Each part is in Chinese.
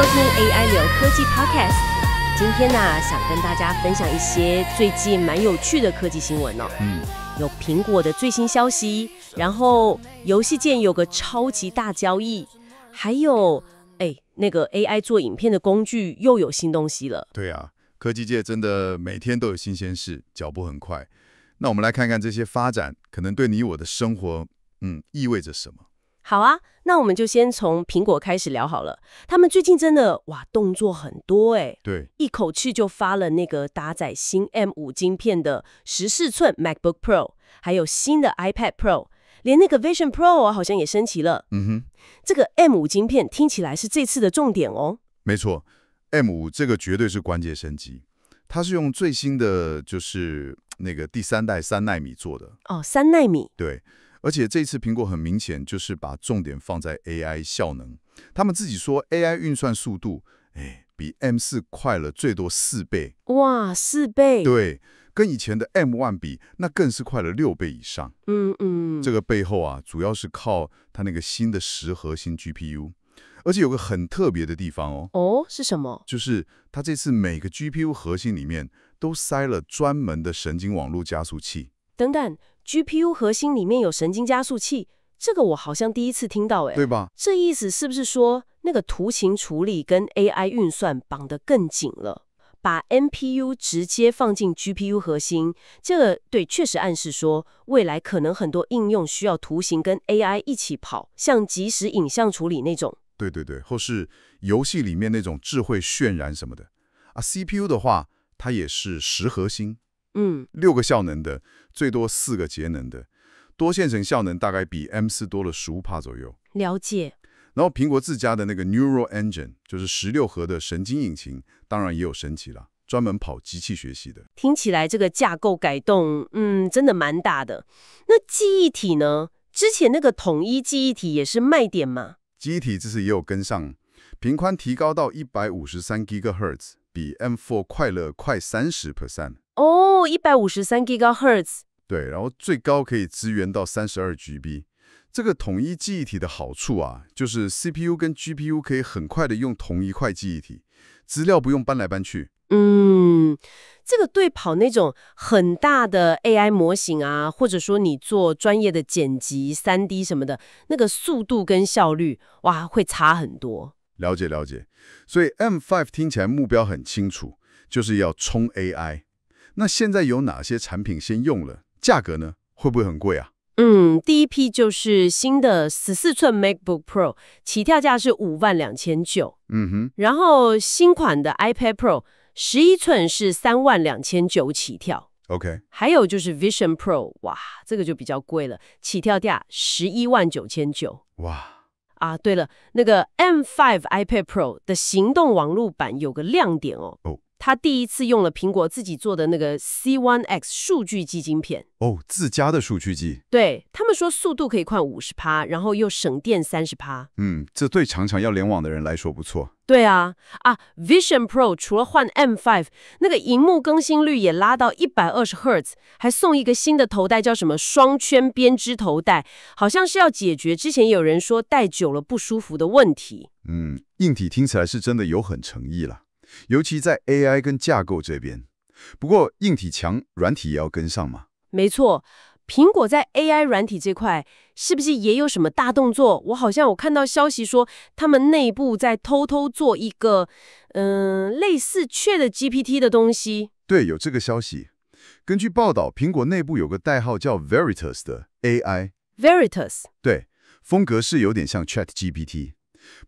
收听 AI 流科技 Podcast，今天呢，想跟大家分享一些最近蛮有趣的科技新闻哦。嗯，有苹果的最新消息，然后游戏界有个超级大交易，还有哎，那个 AI 做影片的工具又有新东西了。对啊，科技界真的每天都有新鲜事，脚步很快。那我们来看看这些发展可能对你我的生活，嗯，意味着什么。好啊，那我们就先从苹果开始聊好了。他们最近真的哇，动作很多哎。对。一口气就发了那个搭载新 M 五晶片的十四寸 MacBook Pro，还有新的 iPad Pro，连那个 Vision Pro 好像也升级了。嗯哼。这个 M 五晶片听起来是这次的重点哦。没错，M 五这个绝对是关键升级，它是用最新的就是那个第三代三纳米做的。哦，三纳米。对。而且这次苹果很明显就是把重点放在 AI 效能，他们自己说 AI 运算速度，哎，比 M4 快了最多四倍，哇，四倍！对，跟以前的 M1 比，那更是快了六倍以上。嗯嗯。这个背后啊，主要是靠它那个新的十核心 GPU，而且有个很特别的地方哦。哦，是什么？就是它这次每个 GPU 核心里面都塞了专门的神经网络加速器。等等。GPU 核心里面有神经加速器，这个我好像第一次听到，哎，对吧？这意思是不是说那个图形处理跟 AI 运算绑得更紧了？把 NPU 直接放进 GPU 核心，这个对确实暗示说未来可能很多应用需要图形跟 AI 一起跑，像即时影像处理那种，对对对，或是游戏里面那种智慧渲染什么的。啊，CPU 的话，它也是十核心。嗯，六个效能的，最多四个节能的，多线程效能大概比 M4 多了十五帕左右。了解。然后苹果自家的那个 Neural Engine 就是十六核的神经引擎，当然也有升级了，专门跑机器学习的。听起来这个架构改动，嗯，真的蛮大的。那记忆体呢？之前那个统一记忆体也是卖点嘛。记忆体这次也有跟上，频宽提高到一百五十三 gigahertz，比 M4 快了快三十 percent。哦，一百五十三 gigahertz，对，然后最高可以支援到三十二 GB。这个统一记忆体的好处啊，就是 CPU 跟 GPU 可以很快的用同一块记忆体，资料不用搬来搬去。嗯，这个对跑那种很大的 AI 模型啊，或者说你做专业的剪辑、三 D 什么的，那个速度跟效率哇，会差很多。了解了解，所以 M5 听起来目标很清楚，就是要冲 AI。那现在有哪些产品先用了？价格呢？会不会很贵啊？嗯，第一批就是新的十四寸 MacBook Pro，起跳价是五万两千九。嗯哼。然后新款的 iPad Pro 十一寸是三万两千九起跳。OK。还有就是 Vision Pro，哇，这个就比较贵了，起跳价十一万九千九。哇。啊，对了，那个 M5 iPad Pro 的行动网络版有个亮点哦。哦。他第一次用了苹果自己做的那个 C one X 数据机晶片哦，自家的数据机。对他们说速度可以快五十帕，然后又省电三十帕。嗯，这对常常要联网的人来说不错。对啊啊，Vision Pro 除了换 M five，那个屏幕更新率也拉到一百二十赫兹，还送一个新的头戴，叫什么双圈编织头戴，好像是要解决之前有人说戴久了不舒服的问题。嗯，硬体听起来是真的有很诚意了。尤其在 AI 跟架构这边，不过硬体强，软体也要跟上嘛。没错，苹果在 AI 软体这块，是不是也有什么大动作？我好像我看到消息说，他们内部在偷偷做一个，嗯，类似 Chat GPT 的东西。对，有这个消息。根据报道，苹果内部有个代号叫 Veritas 的 AI。Veritas。对，风格是有点像 Chat GPT。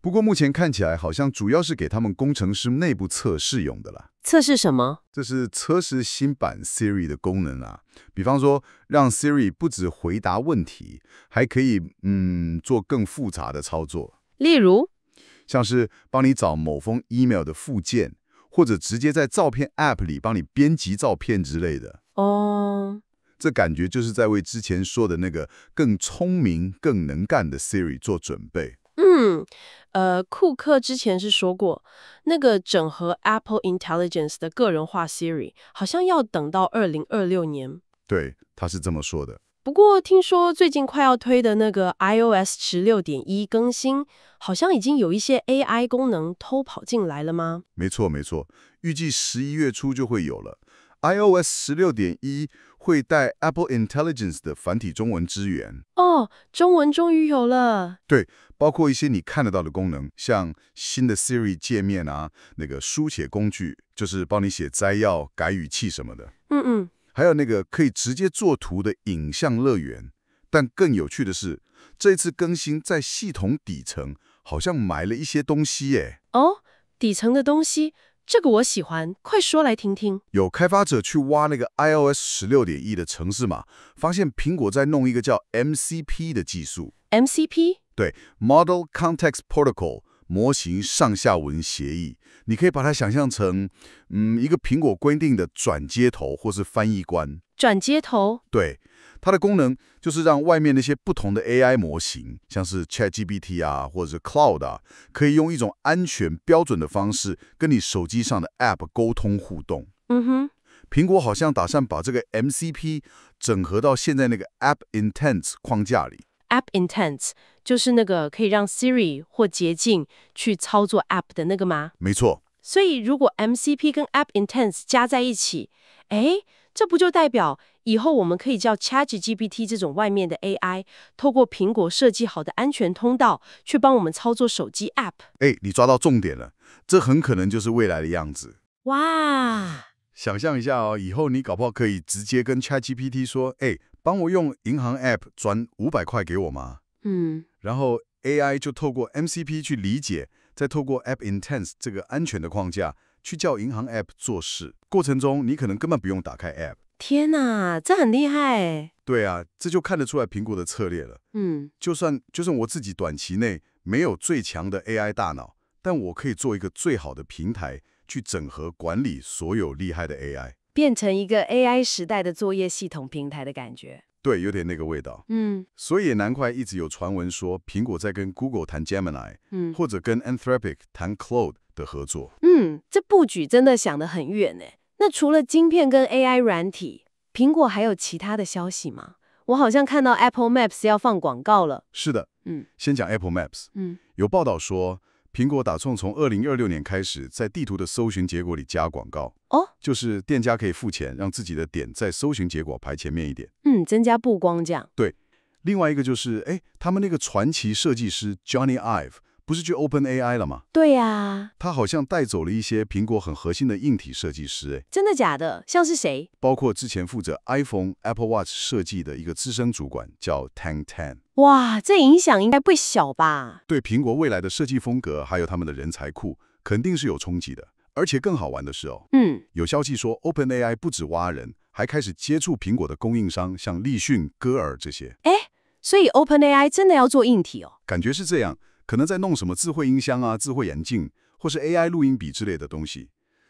不过目前看起来好像主要是给他们工程师内部测试用的啦。测试什么？这是测试新版 Siri 的功能啊。比方说，让 Siri 不止回答问题，还可以嗯做更复杂的操作。例如，像是帮你找某封 email 的附件，或者直接在照片 app 里帮你编辑照片之类的。哦，这感觉就是在为之前说的那个更聪明、更能干的 Siri 做准备。嗯，呃，库克之前是说过，那个整合 Apple Intelligence 的个人化 Siri 好像要等到二零二六年。对，他是这么说的。不过听说最近快要推的那个 iOS 十六点一更新，好像已经有一些 AI 功能偷跑进来了吗？没错没错，预计十一月初就会有了。iOS 十六点一。会带 Apple Intelligence 的繁体中文支援哦，中文终于有了。对，包括一些你看得到的功能，像新的 Siri 界面啊，那个书写工具，就是帮你写摘要、改语气什么的。嗯嗯。还有那个可以直接作图的影像乐园。但更有趣的是，这次更新在系统底层好像埋了一些东西耶。哦，底层的东西。这个我喜欢，快说来听听。有开发者去挖那个 iOS 十六点一的程式码，发现苹果在弄一个叫 MCP 的技术。MCP？对，Model Context Protocol 模型上下文协议。你可以把它想象成，嗯，一个苹果规定的转接头或是翻译官。转接头？对。它的功能就是让外面那些不同的 AI 模型，像是 ChatGPT 啊，或者是 Cloud 啊，可以用一种安全标准的方式跟你手机上的 App 沟通互动。嗯哼，苹果好像打算把这个 MCP 整合到现在那个 App Intents 框架里。App Intents 就是那个可以让 Siri 或捷径去操作 App 的那个吗？没错。所以如果 MCP 跟 App Intents 加在一起，哎，这不就代表？以后我们可以叫 c h a t g p t 这种外面的 AI，透过苹果设计好的安全通道，去帮我们操作手机 App。哎，你抓到重点了，这很可能就是未来的样子。哇，想象一下哦，以后你搞不好可以直接跟 c h a t g p t 说，哎，帮我用银行 App 转五百块给我吗？”嗯，然后 AI 就透过 MCP 去理解，再透过 App Intense 这个安全的框架，去叫银行 App 做事。过程中你可能根本不用打开 App。天呐，这很厉害！对啊，这就看得出来苹果的策略了。嗯，就算就算我自己短期内没有最强的 AI 大脑，但我可以做一个最好的平台，去整合管理所有厉害的 AI，变成一个 AI 时代的作业系统平台的感觉。对，有点那个味道。嗯，所以也难怪一直有传闻说苹果在跟 Google 谈 Gemini，嗯，或者跟 Anthropic 谈 Claude 的合作。嗯，这布局真的想得很远诶。那除了晶片跟 AI 软体，苹果还有其他的消息吗？我好像看到 Apple Maps 要放广告了。是的，嗯，先讲 Apple Maps，嗯，有报道说苹果打算从二零二六年开始，在地图的搜寻结果里加广告。哦，就是店家可以付钱，让自己的点在搜寻结果排前面一点。嗯，增加曝光量。对，另外一个就是，哎，他们那个传奇设计师 Johnny Ive。不是去 Open AI 了吗？对呀，他好像带走了一些苹果很核心的硬体设计师，哎，真的假的？像是谁？包括之前负责 iPhone、Apple Watch 设计的一个资深主管叫 Tang Tan。哇，这影响应该不小吧？对苹果未来的设计风格，还有他们的人才库，肯定是有冲击的。而且更好玩的是哦，嗯，有消息说 Open AI 不止挖人，还开始接触苹果的供应商，像立讯、歌尔这些。哎，所以 Open AI 真的要做硬体哦？感觉是这样。可能在弄什么智慧音箱啊、智慧眼镜，或是 AI 录音笔之类的东西，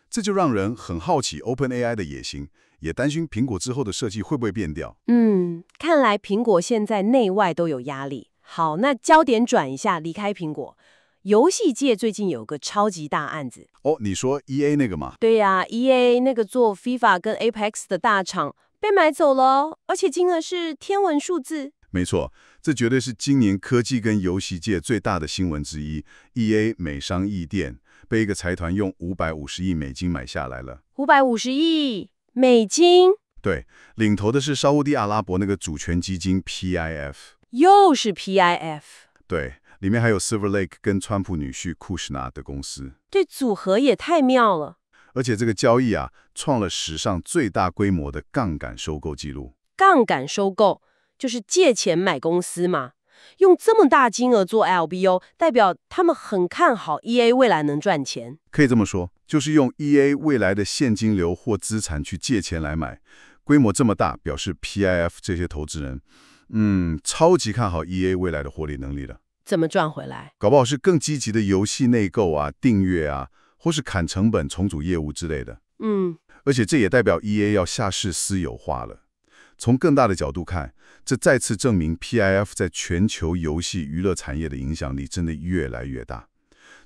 这就让人很好奇 Open AI 的野心，也担心苹果之后的设计会不会变掉。嗯，看来苹果现在内外都有压力。好，那焦点转一下，离开苹果，游戏界最近有个超级大案子。哦，你说 EA 那个吗？对呀，EA 那个做 FIFA 跟 Apex 的大厂被买走了，而且金额是天文数字。没错。这绝对是今年科技跟游戏界最大的新闻之一。E A 美商艺电被一个财团用五百五十亿美金买下来了。五百五十亿美金。对，领头的是沙地阿拉伯那个主权基金 P I F。又是 P I F。对，里面还有 Silver Lake 跟川普女婿库什纳的公司。这组合也太妙了。而且这个交易啊，创了史上最大规模的杠杆收购记录。杠杆收购。就是借钱买公司嘛，用这么大金额做 LBO，代表他们很看好 EA 未来能赚钱。可以这么说，就是用 EA 未来的现金流或资产去借钱来买，规模这么大，表示 P I F 这些投资人，嗯，超级看好 EA 未来的获利能力的。怎么赚回来？搞不好是更积极的游戏内购啊、订阅啊，或是砍成本、重组业务之类的。嗯，而且这也代表 EA 要下市私有化了。从更大的角度看，这再次证明 P I F 在全球游戏娱乐产业的影响力真的越来越大。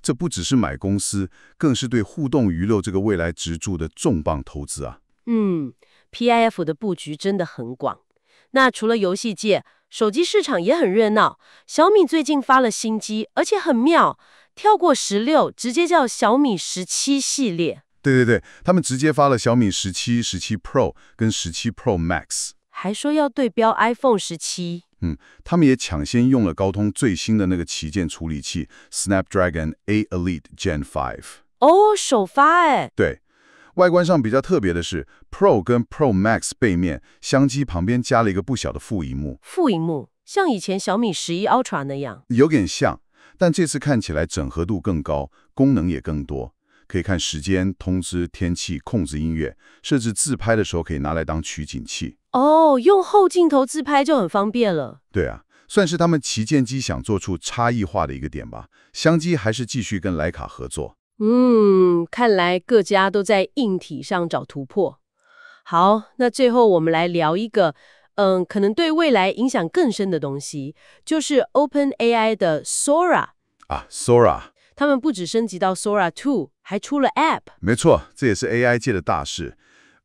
这不只是买公司，更是对互动娱乐这个未来支柱的重磅投资啊！嗯，P I F 的布局真的很广。那除了游戏界，手机市场也很热闹。小米最近发了新机，而且很妙，跳过十六，直接叫小米十七系列。对对对，他们直接发了小米十七、十七 Pro 跟十七 Pro Max。还说要对标 iPhone 十七，嗯，他们也抢先用了高通最新的那个旗舰处理器 Snapdragon A Elite Gen 5。哦，首发哎。对，外观上比较特别的是 Pro 跟 Pro Max 背面相机旁边加了一个不小的副屏幕。副屏幕像以前小米十一 Ultra 那样？有点像，但这次看起来整合度更高，功能也更多。可以看时间、通知、天气、控制音乐，设置自拍的时候可以拿来当取景器哦。用后镜头自拍就很方便了。对啊，算是他们旗舰机想做出差异化的一个点吧。相机还是继续跟徕卡合作。嗯，看来各家都在硬体上找突破。好，那最后我们来聊一个，嗯，可能对未来影响更深的东西，就是 Open AI 的 Sora。啊，Sora。他们不止升级到 Sora Two，还出了 App。没错，这也是 AI 界的大事。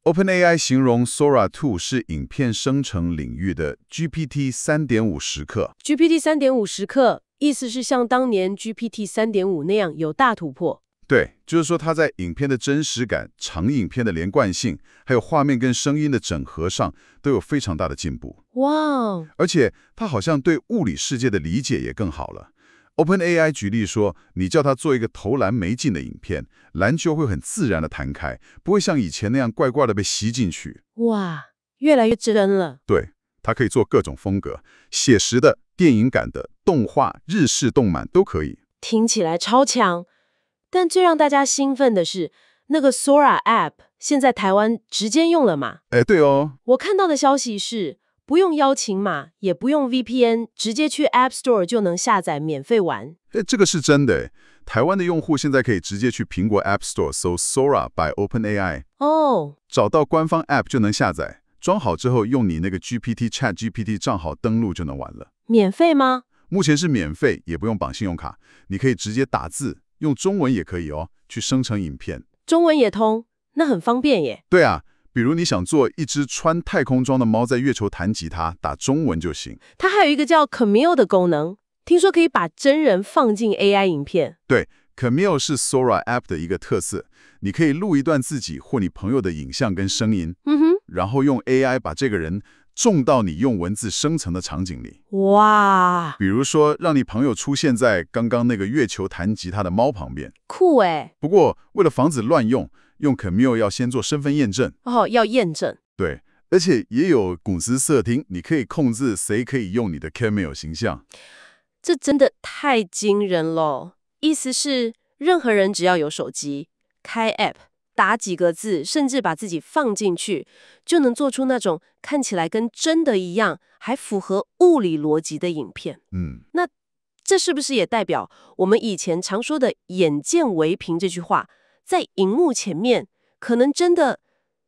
OpenAI 形容 Sora Two 是影片生成领域的 GPT 三点五时刻。GPT 三点五时刻，意思是像当年 GPT 三点五那样有大突破。对，就是说它在影片的真实感、长影片的连贯性，还有画面跟声音的整合上，都有非常大的进步。哇哦！而且它好像对物理世界的理解也更好了。OpenAI 举例说，你叫它做一个投篮没进的影片，篮球会很自然的弹开，不会像以前那样怪怪的被吸进去。哇，越来越真了。对，它可以做各种风格，写实的、电影感的、动画、日式动漫都可以。听起来超强。但最让大家兴奋的是，那个 Sora App 现在台湾直接用了嘛？哎，对哦。我看到的消息是。不用邀请码，也不用 VPN，直接去 App Store 就能下载免费玩。哎，这个是真的。台湾的用户现在可以直接去苹果 App Store 搜 Sora by OpenAI，哦，找到官方 App 就能下载。装好之后，用你那个 GPT ChatGPT 账号登录就能玩了。免费吗？目前是免费，也不用绑信用卡。你可以直接打字，用中文也可以哦，去生成影片。中文也通，那很方便耶。对啊。比如你想做一只穿太空装的猫在月球弹吉他，打中文就行。它还有一个叫 Camille 的功能，听说可以把真人放进 AI 影片。对，Camille 是 Sora App 的一个特色，你可以录一段自己或你朋友的影像跟声音，然后用 AI 把这个人。送到你用文字生成的场景里，哇！比如说，让你朋友出现在刚刚那个月球弹吉他的猫旁边，酷哎！不过，为了防止乱用，用 c a m i l l e 要先做身份验证。哦，要验证。对，而且也有古私设定，你可以控制谁可以用你的 c a m i l l e 形象。这真的太惊人了！意思是，任何人只要有手机，开 App。打几个字，甚至把自己放进去，就能做出那种看起来跟真的一样，还符合物理逻辑的影片。嗯，那这是不是也代表我们以前常说的“眼见为凭”这句话，在荧幕前面可能真的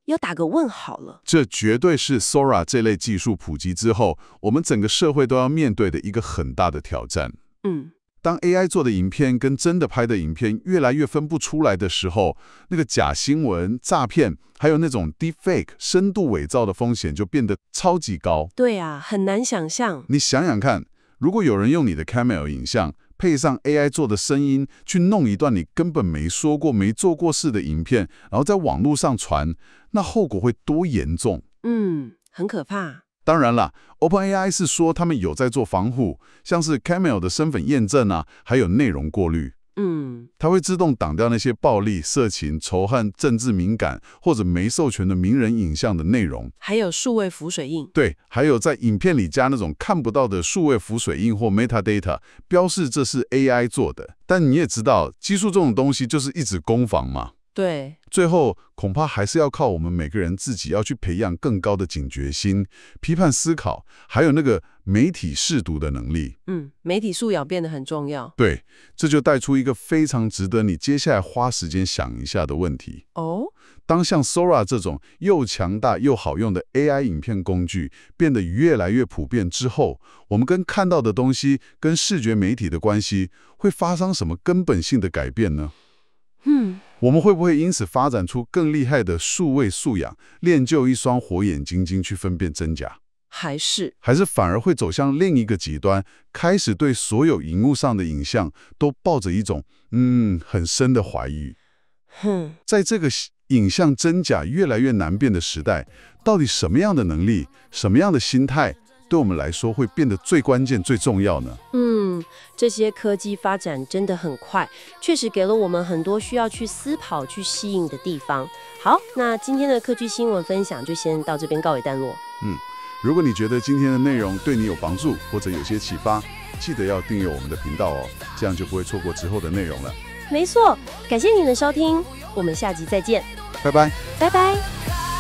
要打个问号了？这绝对是 Sora 这类技术普及之后，我们整个社会都要面对的一个很大的挑战。嗯。当 AI 做的影片跟真的拍的影片越来越分不出来的时候，那个假新闻、诈骗，还有那种 deepfake 深度伪造的风险就变得超级高。对啊，很难想象。你想想看，如果有人用你的 camera 影像配上 AI 做的声音去弄一段你根本没说过、没做过事的影片，然后在网络上传，那后果会多严重？嗯，很可怕。当然了，OpenAI 是说他们有在做防护，像是 Camel 的身份验证啊，还有内容过滤。嗯，它会自动挡掉那些暴力、色情、仇恨、政治敏感或者没授权的名人影像的内容。还有数位浮水印。对，还有在影片里加那种看不到的数位浮水印或 metadata，标示这是 AI 做的。但你也知道，技术这种东西就是一直攻防嘛。对，最后恐怕还是要靠我们每个人自己要去培养更高的警觉心、批判思考，还有那个媒体试读的能力。嗯，媒体素养变得很重要。对，这就带出一个非常值得你接下来花时间想一下的问题。哦，当像 Sora 这种又强大又好用的 AI 影片工具变得越来越普遍之后，我们跟看到的东西、跟视觉媒体的关系会发生什么根本性的改变呢？嗯。我们会不会因此发展出更厉害的数位素养，练就一双火眼金睛去分辨真假？还是还是反而会走向另一个极端，开始对所有荧幕上的影像都抱着一种嗯很深的怀疑？哼，在这个影像真假越来越难辨的时代，到底什么样的能力，什么样的心态？对我们来说会变得最关键、最重要呢。嗯，这些科技发展真的很快，确实给了我们很多需要去思考、去适应的地方。好，那今天的科技新闻分享就先到这边告一段落。嗯，如果你觉得今天的内容对你有帮助，或者有些启发，记得要订阅我们的频道哦，这样就不会错过之后的内容了。没错，感谢您的收听，我们下集再见，拜拜，拜拜。